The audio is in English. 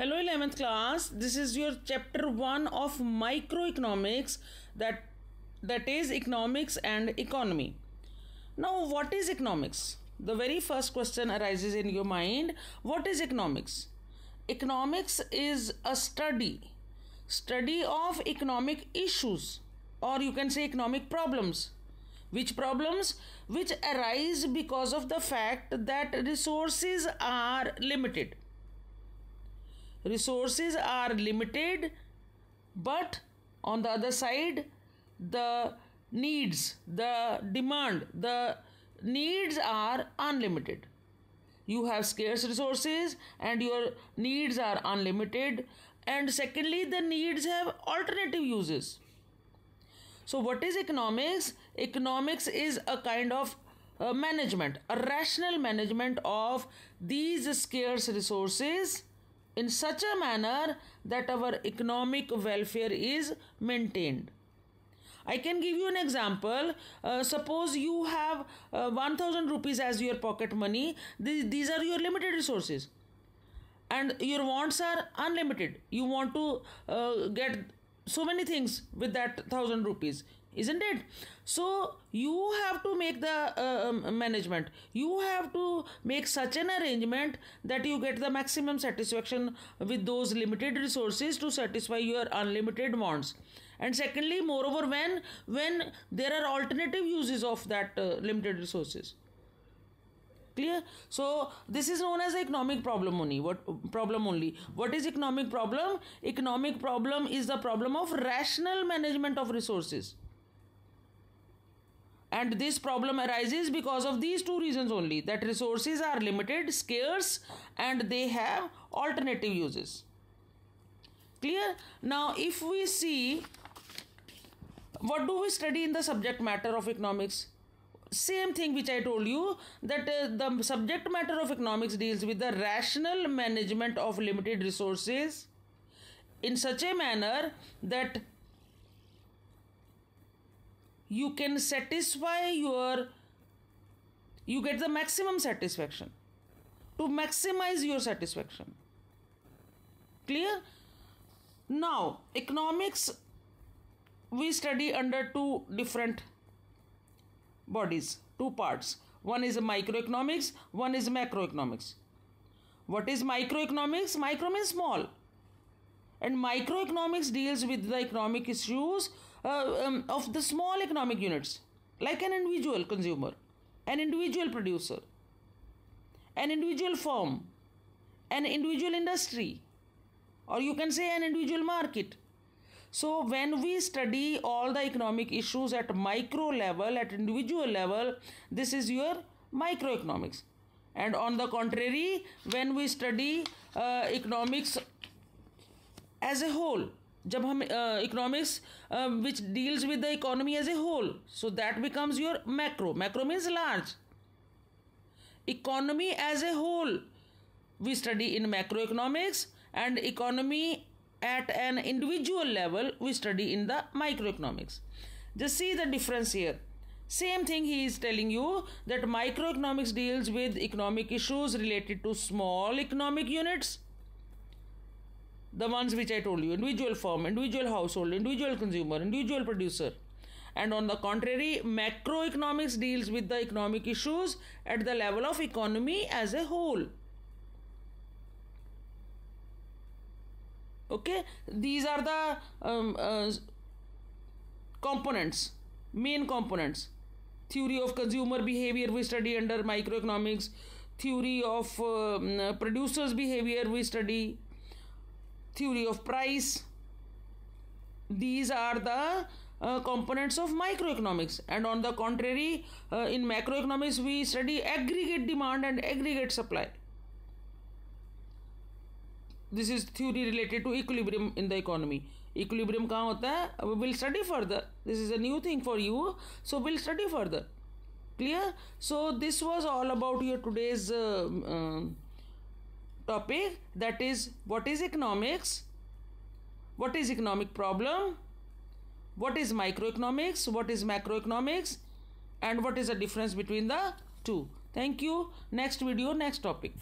Hello 11th class this is your chapter 1 of microeconomics that that is economics and economy. Now what is economics? The very first question arises in your mind what is economics? Economics is a study study of economic issues or you can say economic problems which problems which arise because of the fact that resources are limited resources are limited but on the other side the needs the demand the needs are unlimited you have scarce resources and your needs are unlimited and secondly the needs have alternative uses so what is economics economics is a kind of uh, management a rational management of these scarce resources in such a manner that our economic welfare is maintained. I can give you an example. Uh, suppose you have uh, 1000 rupees as your pocket money, these, these are your limited resources, and your wants are unlimited. You want to uh, get so many things with that 1000 rupees isn't it so you have to make the uh, um, management you have to make such an arrangement that you get the maximum satisfaction with those limited resources to satisfy your unlimited wants and secondly moreover when when there are alternative uses of that uh, limited resources clear so this is known as the economic problem only what problem only what is economic problem economic problem is the problem of rational management of resources and this problem arises because of these two reasons only that resources are limited, scarce, and they have alternative uses. Clear? Now, if we see what do we study in the subject matter of economics? Same thing which I told you that uh, the subject matter of economics deals with the rational management of limited resources in such a manner that you can satisfy your you get the maximum satisfaction to maximize your satisfaction clear now economics we study under two different bodies two parts one is microeconomics one is macroeconomics what is microeconomics micro means small and microeconomics deals with the economic issues uh, um, of the small economic units like an individual consumer an individual producer an individual firm an individual industry or you can say an individual market so when we study all the economic issues at micro level at individual level this is your microeconomics and on the contrary when we study uh, economics as a whole जब हम economics which deals with the economy as a whole so that becomes your macro macro means large economy as a whole. We study in macroeconomics and economy at an individual level we study in the microeconomics. Just see the difference here. Same thing he is telling you that microeconomics deals with economic issues related to small economic units the ones which I told you individual firm, individual household, individual consumer, individual producer. And on the contrary, macroeconomics deals with the economic issues at the level of economy as a whole. Okay, these are the um, uh, components, main components. Theory of consumer behavior we study under microeconomics, theory of um, uh, producers' behavior we study theory of price these are the uh, components of microeconomics and on the contrary uh, in macroeconomics we study aggregate demand and aggregate supply this is theory related to equilibrium in the economy equilibrium kahan hota hai we will study further this is a new thing for you so we'll study further clear so this was all about your today's uh, uh topic that is what is economics, what is economic problem, what is microeconomics, what is macroeconomics and what is the difference between the two. Thank you. Next video, next topic.